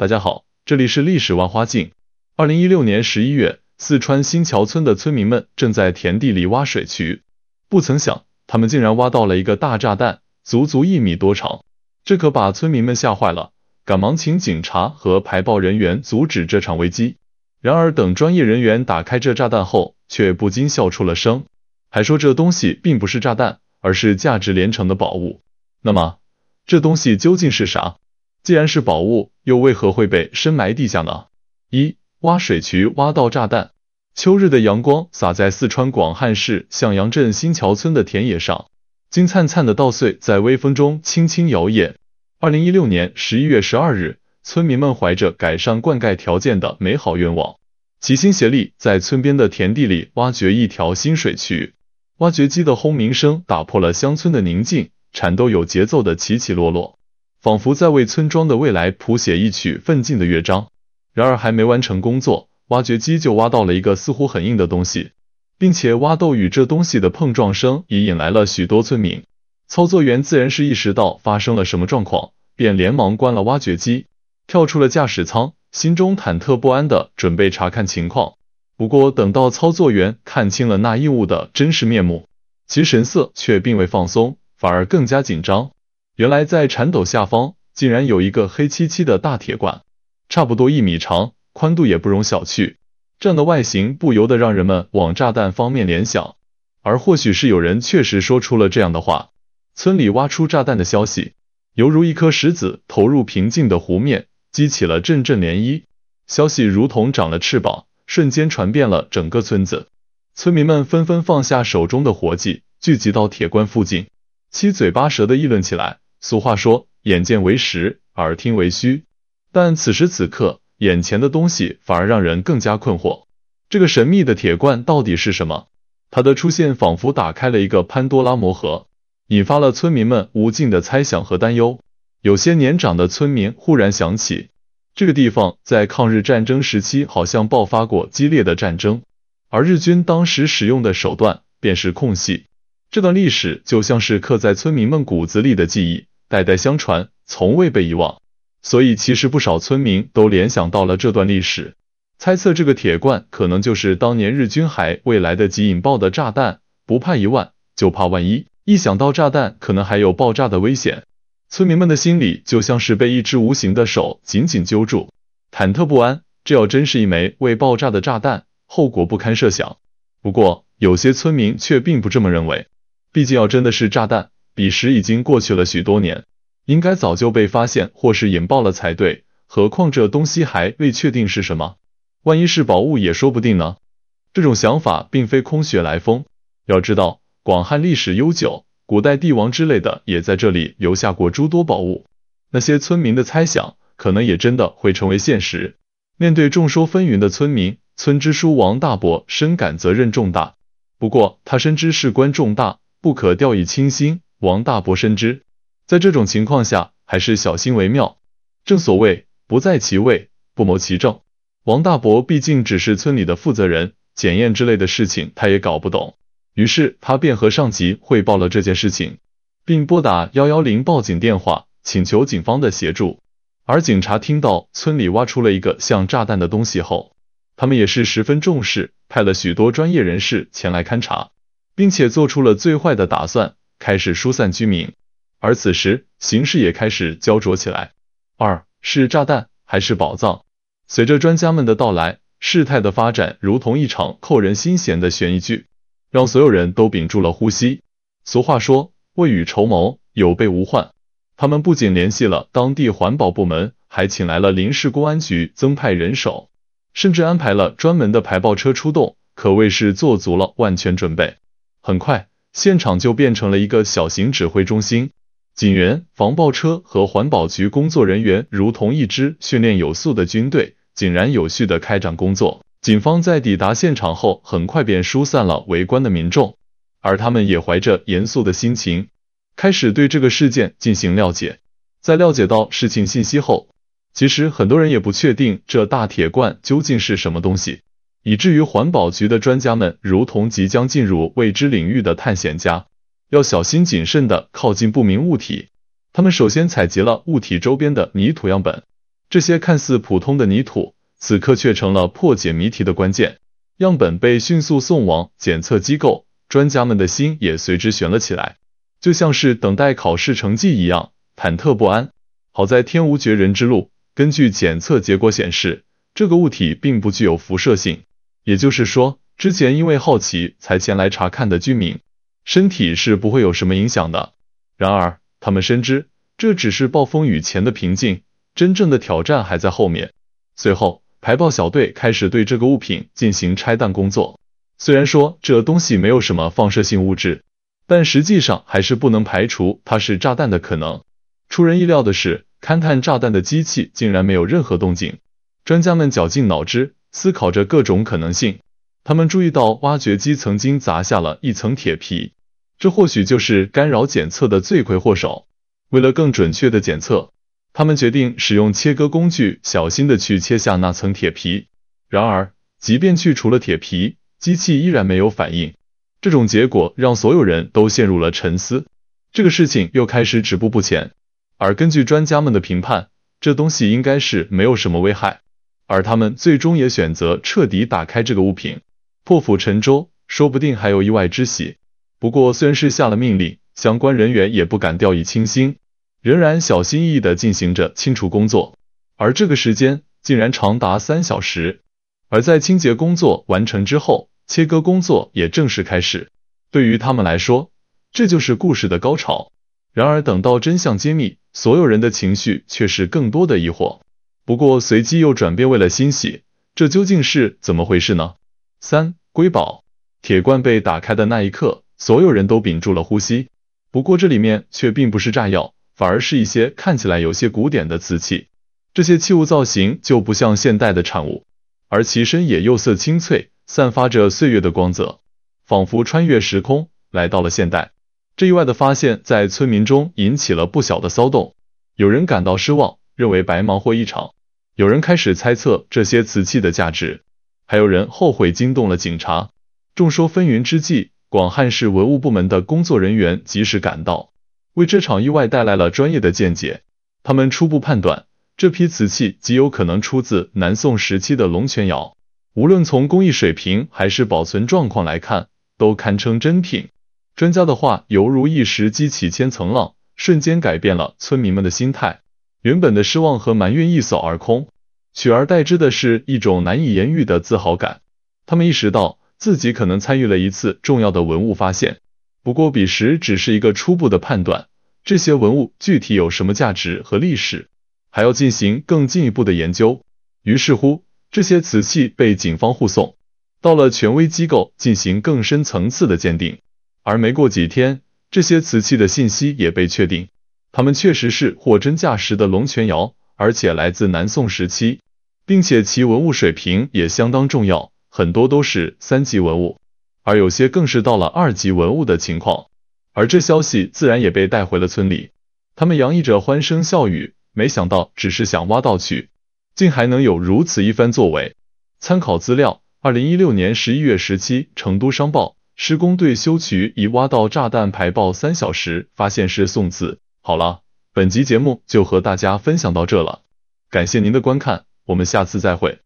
大家好，这里是历史万花镜。二零一六年十一月，四川新桥村的村民们正在田地里挖水渠，不曾想他们竟然挖到了一个大炸弹，足足一米多长，这可把村民们吓坏了，赶忙请警察和排爆人员阻止这场危机。然而等专业人员打开这炸弹后，却不禁笑出了声，还说这东西并不是炸弹，而是价值连城的宝物。那么，这东西究竟是啥？既然是宝物，又为何会被深埋地下呢？一挖水渠挖到炸弹。秋日的阳光洒在四川广汉市向阳镇新桥村的田野上，金灿灿的稻穗在微风中轻轻摇曳。二零一六年十一月十二日，村民们怀着改善灌溉条件的美好愿望，齐心协力在村边的田地里挖掘一条新水渠。挖掘机的轰鸣声打破了乡村的宁静，铲斗有节奏的起起落落。仿佛在为村庄的未来谱写一曲奋进的乐章，然而还没完成工作，挖掘机就挖到了一个似乎很硬的东西，并且挖斗与这东西的碰撞声也引来了许多村民。操作员自然是意识到发生了什么状况，便连忙关了挖掘机，跳出了驾驶舱，心中忐忑不安的准备查看情况。不过等到操作员看清了那异物的真实面目，其神色却并未放松，反而更加紧张。原来在铲斗下方竟然有一个黑漆漆的大铁罐，差不多一米长，宽度也不容小觑。这样的外形不由得让人们往炸弹方面联想，而或许是有人确实说出了这样的话。村里挖出炸弹的消息，犹如一颗石子投入平静的湖面，激起了阵阵涟漪。消息如同长了翅膀，瞬间传遍了整个村子。村民们纷纷放下手中的活计，聚集到铁罐附近，七嘴八舌地议论起来。俗话说“眼见为实，耳听为虚”，但此时此刻，眼前的东西反而让人更加困惑。这个神秘的铁罐到底是什么？它的出现仿佛打开了一个潘多拉魔盒，引发了村民们无尽的猜想和担忧。有些年长的村民忽然想起，这个地方在抗日战争时期好像爆发过激烈的战争，而日军当时使用的手段便是空袭。这段历史就像是刻在村民们骨子里的记忆，代代相传，从未被遗忘。所以，其实不少村民都联想到了这段历史，猜测这个铁罐可能就是当年日军还未来得及引爆的炸弹。不怕一万，就怕万一。一想到炸弹可能还有爆炸的危险，村民们的心里就像是被一只无形的手紧紧揪住，忐忑不安。这要真是一枚未爆炸的炸弹，后果不堪设想。不过，有些村民却并不这么认为。毕竟要真的是炸弹，彼时已经过去了许多年，应该早就被发现或是引爆了才对。何况这东西还未确定是什么，万一是宝物也说不定呢。这种想法并非空穴来风，要知道广汉历史悠久，古代帝王之类的也在这里留下过诸多宝物，那些村民的猜想可能也真的会成为现实。面对众说纷纭的村民，村支书王大伯深感责任重大，不过他深知事关重大。不可掉以轻心，王大伯深知，在这种情况下还是小心为妙。正所谓不在其位不谋其政，王大伯毕竟只是村里的负责人，检验之类的事情他也搞不懂。于是他便和上级汇报了这件事情，并拨打幺幺零报警电话，请求警方的协助。而警察听到村里挖出了一个像炸弹的东西后，他们也是十分重视，派了许多专业人士前来勘察。并且做出了最坏的打算，开始疏散居民，而此时形势也开始焦灼起来。二是炸弹还是宝藏？随着专家们的到来，事态的发展如同一场扣人心弦的悬疑剧，让所有人都屏住了呼吸。俗话说，未雨绸缪，有备无患。他们不仅联系了当地环保部门，还请来了临市公安局增派人手，甚至安排了专门的排爆车出动，可谓是做足了万全准备。很快，现场就变成了一个小型指挥中心，警员、防爆车和环保局工作人员如同一支训练有素的军队，井然有序地开展工作。警方在抵达现场后，很快便疏散了围观的民众，而他们也怀着严肃的心情，开始对这个事件进行了解。在了解到事情信息后，其实很多人也不确定这大铁罐究竟是什么东西。以至于环保局的专家们如同即将进入未知领域的探险家，要小心谨慎的靠近不明物体。他们首先采集了物体周边的泥土样本，这些看似普通的泥土，此刻却成了破解谜题的关键。样本被迅速送往检测机构，专家们的心也随之悬了起来，就像是等待考试成绩一样，忐忑不安。好在天无绝人之路，根据检测结果显示，这个物体并不具有辐射性。也就是说，之前因为好奇才前来查看的居民，身体是不会有什么影响的。然而，他们深知这只是暴风雨前的平静，真正的挑战还在后面。随后，排爆小队开始对这个物品进行拆弹工作。虽然说这东西没有什么放射性物质，但实际上还是不能排除它是炸弹的可能。出人意料的是，勘探炸弹的机器竟然没有任何动静。专家们绞尽脑汁。思考着各种可能性，他们注意到挖掘机曾经砸下了一层铁皮，这或许就是干扰检测的罪魁祸首。为了更准确的检测，他们决定使用切割工具，小心的去切下那层铁皮。然而，即便去除了铁皮，机器依然没有反应。这种结果让所有人都陷入了沉思。这个事情又开始止步不前。而根据专家们的评判，这东西应该是没有什么危害。而他们最终也选择彻底打开这个物品，破釜沉舟，说不定还有意外之喜。不过虽然是下了命令，相关人员也不敢掉以轻心，仍然小心翼翼的进行着清除工作。而这个时间竟然长达三小时。而在清洁工作完成之后，切割工作也正式开始。对于他们来说，这就是故事的高潮。然而等到真相揭秘，所有人的情绪却是更多的疑惑。不过随即又转变为了欣喜，这究竟是怎么回事呢？三瑰宝铁罐被打开的那一刻，所有人都屏住了呼吸。不过这里面却并不是炸药，反而是一些看起来有些古典的瓷器。这些器物造型就不像现代的产物，而其身也釉色清翠，散发着岁月的光泽，仿佛穿越时空来到了现代。这意外的发现，在村民中引起了不小的骚动。有人感到失望，认为白忙活一场。有人开始猜测这些瓷器的价值，还有人后悔惊动了警察。众说纷纭之际，广汉市文物部门的工作人员及时赶到，为这场意外带来了专业的见解。他们初步判断，这批瓷器极有可能出自南宋时期的龙泉窑，无论从工艺水平还是保存状况来看，都堪称珍品。专家的话犹如一石激起千层浪，瞬间改变了村民们的心态。原本的失望和埋怨一扫而空，取而代之的是一种难以言喻的自豪感。他们意识到自己可能参与了一次重要的文物发现，不过彼时只是一个初步的判断。这些文物具体有什么价值和历史，还要进行更进一步的研究。于是乎，这些瓷器被警方护送到了权威机构进行更深层次的鉴定。而没过几天，这些瓷器的信息也被确定。他们确实是货真价实的龙泉窑，而且来自南宋时期，并且其文物水平也相当重要，很多都是三级文物，而有些更是到了二级文物的情况。而这消息自然也被带回了村里，他们洋溢着欢声笑语。没想到，只是想挖盗取，竟还能有如此一番作为。参考资料：二零一六年十一月十七，成都商报，施工队修渠，已挖到炸弹排爆三小时，发现是宋字。好了，本集节目就和大家分享到这了，感谢您的观看，我们下次再会。